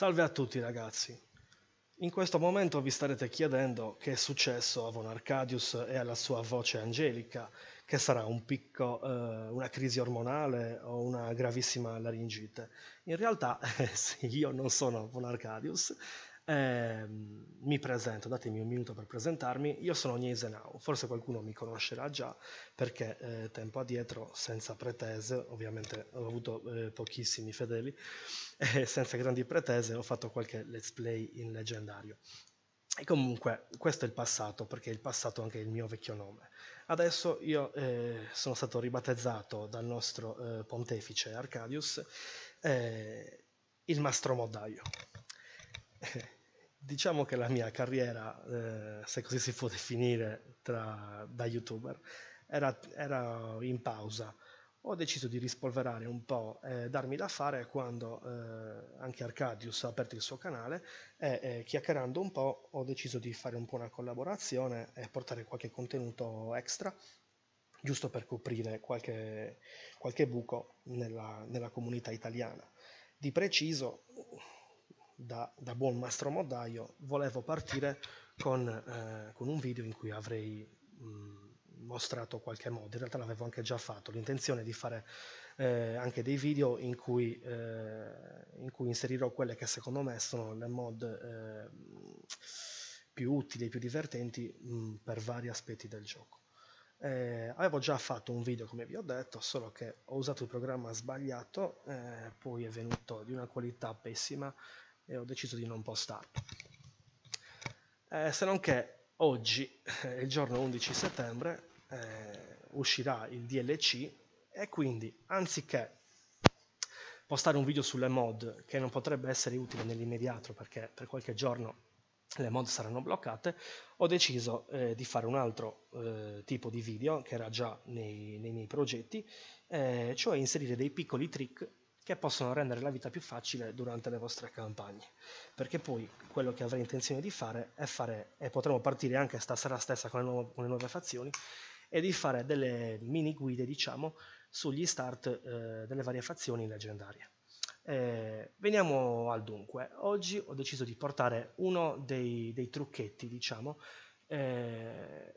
Salve a tutti ragazzi. In questo momento vi starete chiedendo che è successo a Von Arcadius e alla sua voce angelica, che sarà un picco, eh, una crisi ormonale o una gravissima laringite. In realtà eh, sì, io non sono Von Arcadius, eh, mi presento, datemi un minuto per presentarmi, io sono Agnese Nau, forse qualcuno mi conoscerà già perché eh, tempo addietro, senza pretese, ovviamente ho avuto eh, pochissimi fedeli, senza grandi pretese ho fatto qualche let's play in leggendario. E comunque questo è il passato, perché il passato è anche il mio vecchio nome. Adesso io eh, sono stato ribattezzato dal nostro eh, pontefice Arcadius eh, il mastro Moddaio. diciamo che la mia carriera, eh, se così si può definire, tra, da youtuber, era, era, in pausa. Ho deciso di rispolverare un po', eh, darmi da fare quando eh, anche Arcadius ha aperto il suo canale e chiacchierando un po' ho deciso di fare un po' una collaborazione e portare qualche contenuto extra giusto per coprire qualche, qualche buco nella, nella comunità italiana. Di preciso da, da buon mastro moddaio, volevo partire con, eh, con, un video in cui avrei mh, mm, mostrato qualche mod, in realtà l'avevo anche già fatto, l'intenzione è di fare eh, anche dei video in cui, eh, in cui, inserirò quelle che secondo me sono le mod eh, più utili e più divertenti mh, mm, per vari aspetti del gioco. Eh, avevo già fatto un video come vi ho detto, solo che ho usato il programma sbagliato, eh, poi è venuto di una qualità pessima e ho deciso di non postarlo. Eh, se non che oggi, eh, il giorno 11 settembre, eh, uscirà il DLC e quindi anziché postare un video sulle mod che non potrebbe essere utile nell'immediato perché per qualche giorno le mod saranno bloccate, ho deciso eh, di fare un altro eh, tipo di video che era già nei, nei miei progetti, eh, cioè inserire dei piccoli trick che possono rendere la vita più facile durante le vostre campagne. Perché poi quello che avrei intenzione di fare è fare, e potremo partire anche stasera stessa con le, nuove, con le nuove fazioni, è di fare delle mini guide, diciamo, sugli start eh, delle varie fazioni leggendarie. Eh, veniamo al dunque. Oggi ho deciso di portare uno dei, dei trucchetti, diciamo, eh,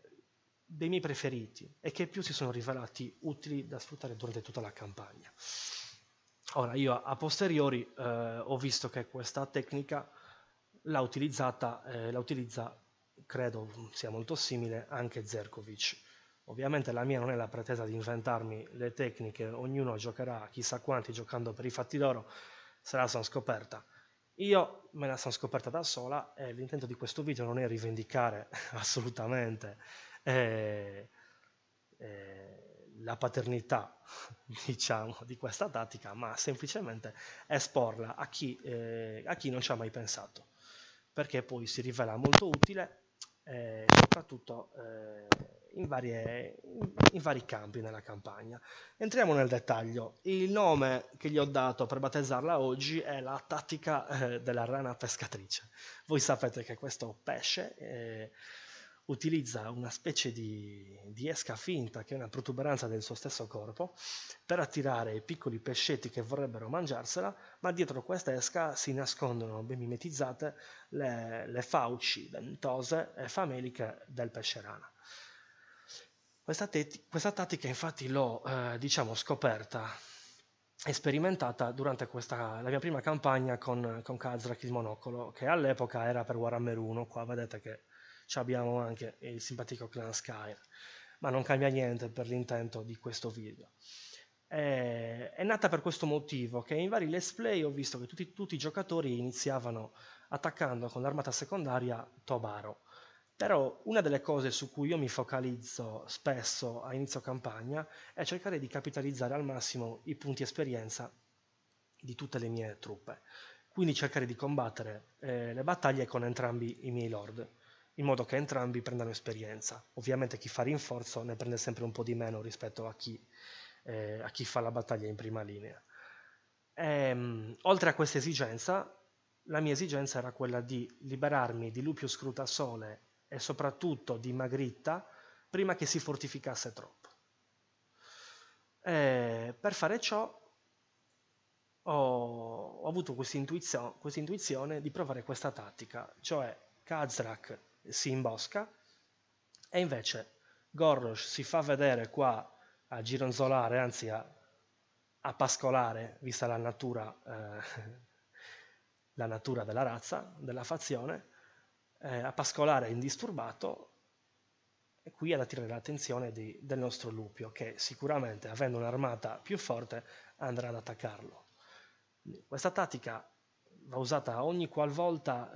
dei miei preferiti e che più si sono rivelati utili da sfruttare durante tutta la campagna. Ora, io a posteriori eh, ho visto che questa tecnica l'ha utilizzata, eh, la utilizza, credo sia molto simile, anche Zerkovic. Ovviamente la mia non è la pretesa di inventarmi le tecniche, ognuno giocherà chissà quanti giocando per i fatti d'oro, se la sono scoperta. Io me la sono scoperta da sola e l'intento di questo video non è rivendicare assolutamente eh, eh, la paternità diciamo, di questa tattica, ma semplicemente esporla a chi, eh, a chi non ci ha mai pensato, perché poi si rivela molto utile eh, soprattutto eh, in, varie, in, vari campi nella campagna. Entriamo nel dettaglio. Il nome che gli ho dato per battezzarla oggi è la tattica eh, della rana pescatrice. Voi sapete che questo pesce eh, utilizza una specie di, di, esca finta, che è una protuberanza del suo stesso corpo, per attirare i piccoli pescetti che vorrebbero mangiarsela, ma dietro questa esca si nascondono ben mimetizzate le, le fauci dentose e fameliche del pescerana. Questa, te- questa tattica infatti l'ho eh, diciamo scoperta e sperimentata durante questa, la mia prima campagna con, con Kazrak il monocolo, che all'epoca era per Warhammer 1, qua vedete che abbiamo anche il simpatico clan Sky, ma non cambia niente per l'intento di questo video. È, è nata per questo motivo che in vari let's play ho visto che tutti, tutti i giocatori iniziavano attaccando con l'armata secondaria Tobaro. Però una delle cose su cui io mi focalizzo spesso a inizio campagna è cercare di capitalizzare al massimo i punti esperienza di tutte le mie truppe. Quindi cercare di combattere eh, le battaglie con entrambi i miei lord in modo che entrambi prendano esperienza. Ovviamente chi fa rinforzo ne prende sempre un po' di meno rispetto a chi, eh, a chi fa la battaglia in prima linea. E, ehm, oltre a questa esigenza, la mia esigenza era quella di liberarmi di Lupio Crutasole e soprattutto di Magritta prima che si fortificasse troppo. E, eh, per fare ciò ho, ho avuto questa intuizione di provare questa tattica, cioè Kazrak si imbosca e invece Gorrosh si fa vedere qua a gironzolare, anzi a, a pascolare, vista la natura, eh, la natura della razza, della fazione, eh, a pascolare indisturbato e qui ad attirare l'attenzione di, del nostro Lupio, che sicuramente avendo un'armata più forte andrà ad attaccarlo. Questa tattica va usata ogni qualvolta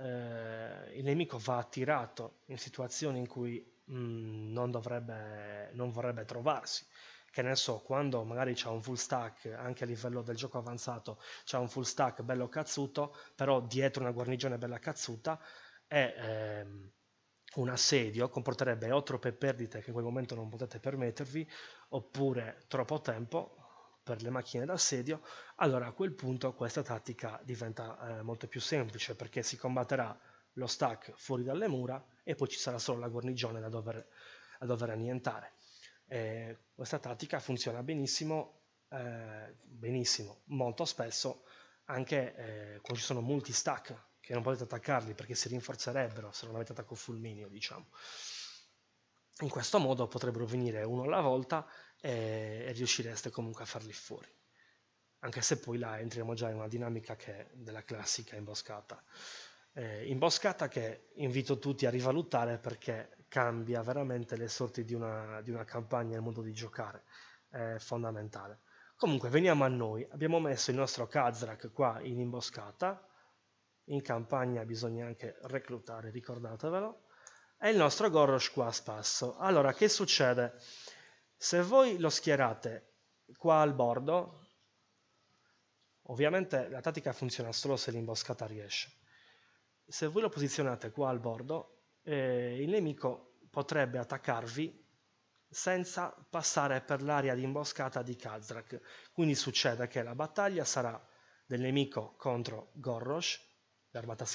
eh, il nemico va attirato in situazioni in cui mh, mm, non, dovrebbe, non vorrebbe trovarsi che ne so, quando magari c'è un full stack, anche a livello del gioco avanzato, c'è un full stack bello cazzuto, però dietro una guarnigione bella cazzuta, è ehm, un assedio, comporterebbe o troppe perdite che in quel momento non potete permettervi, oppure troppo tempo, per le macchine d'assedio, allora a quel punto questa tattica diventa eh, molto più semplice perché si combatterà lo stack fuori dalle mura e poi ci sarà solo la guarnigione da dover, da dover annientare. Eh, questa tattica funziona benissimo, eh, benissimo, molto spesso anche eh, quando ci sono multi stack che non potete attaccarli perché si rinforzerebbero se non avete attacco fulminio, diciamo. In questo modo potrebbero venire uno alla volta e riuscireste comunque a farli fuori. Anche se poi là entriamo già in una dinamica che è della classica imboscata. Eh, imboscata che invito tutti a rivalutare perché cambia veramente le sorti di una, di una campagna e il modo di giocare. È fondamentale. Comunque veniamo a noi. Abbiamo messo il nostro Kazrak qua in imboscata. In campagna bisogna anche reclutare, ricordatevelo. E il nostro Gorosh qua a spasso. Allora, che succede? Se voi lo schierate qua al bordo, ovviamente la tattica funziona solo se l'imboscata riesce. Se voi lo posizionate qua al bordo, eh, il nemico potrebbe attaccarvi senza passare per l'area di imboscata di Kazrak. Quindi succede che la battaglia sarà del nemico contro Gorrosh,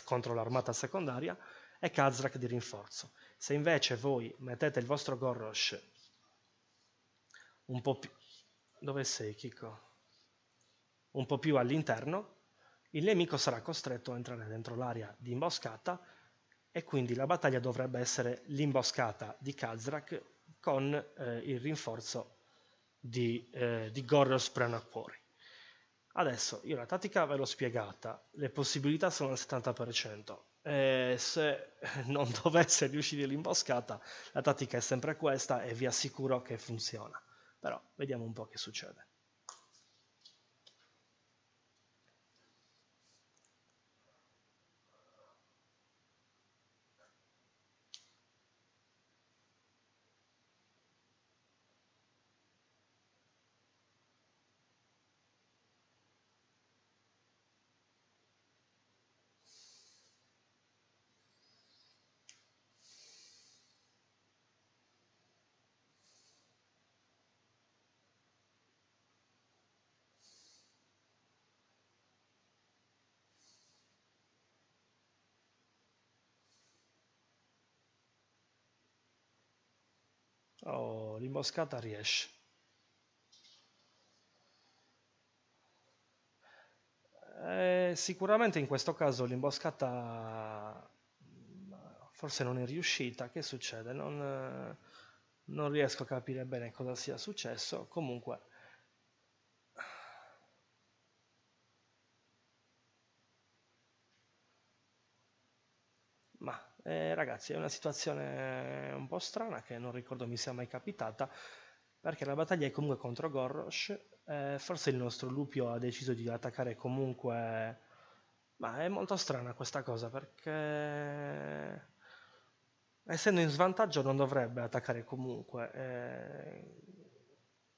contro l'armata secondaria, e Kazrak di rinforzo. Se invece voi mettete il vostro Gorrosh un po' più... Dove sei, Chico? Un po' più all'interno, il nemico sarà costretto a entrare dentro l'area di imboscata e quindi la battaglia dovrebbe essere l'imboscata di Kazrak con eh, il rinforzo di, eh, di Gordos Pranacuori. Adesso io la tattica ve l'ho spiegata, le possibilità sono al 70%, e eh, se non dovesse riuscire l'imboscata la tattica è sempre questa e vi assicuro che funziona però vediamo un po' che succede. Oh, l'imboscata riesce. Eh, sicuramente in questo caso l'imboscata forse non è riuscita. Che succede? Non, non riesco a capire bene cosa sia successo. Comunque Eh, ragazzi, è una situazione eh, un po' strana che non ricordo mi sia mai capitata, perché la battaglia è comunque contro Gorrosh, eh, forse il nostro Lupio ha deciso di attaccare comunque, ma è molto strana questa cosa perché essendo in svantaggio non dovrebbe attaccare comunque. Eh,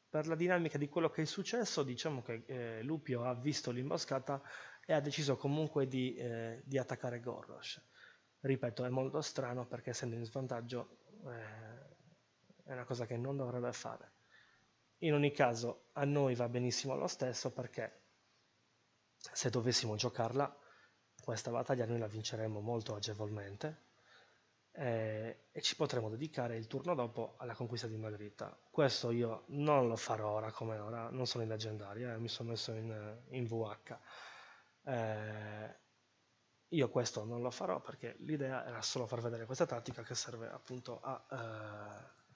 per la dinamica di quello che è successo, diciamo che eh, Lupio ha visto l'imboscata e ha deciso comunque di, eh, di attaccare Gorrosh ripeto, è molto strano perché essendo in svantaggio eh, è una cosa che non dovrebbe fare. In ogni caso, a noi va benissimo lo stesso perché se dovessimo giocarla, questa battaglia noi la vinceremmo molto agevolmente eh, e ci potremo dedicare il turno dopo alla conquista di Margherita. Questo io non lo farò ora come ora, non sono in leggendaria, eh, mi sono messo in, eh, in VH. Eh, io questo non lo farò perché l'idea era solo far vedere questa tattica che serve appunto a, uh,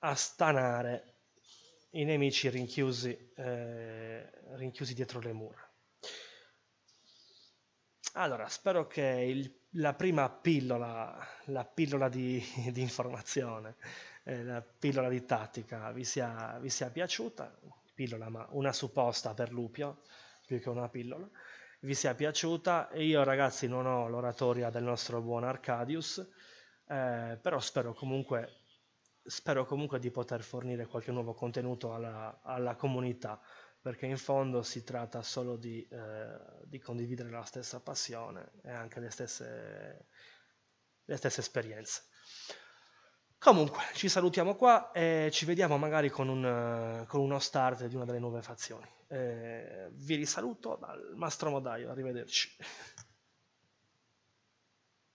a stanare i nemici rinchiusi, eh, rinchiusi dietro le mura. Allora, spero che il, la prima pillola, la pillola di, di informazione, eh, la pillola di tattica vi sia, vi sia piaciuta, pillola ma una supposta per Lupio, più che una pillola, vi sia piaciuta. Io ragazzi non ho l'oratoria del nostro buon Arcadius, eh, però spero comunque, spero comunque di poter fornire qualche nuovo contenuto alla, alla comunità, perché in fondo si tratta solo di, eh, di, condividere la stessa passione e anche le stesse, le stesse esperienze. Comunque, ci salutiamo qua e ci vediamo magari con, un, con uno start di una delle nuove fazioni. Eh, vi risaluto dal Mastro Modaio, arrivederci.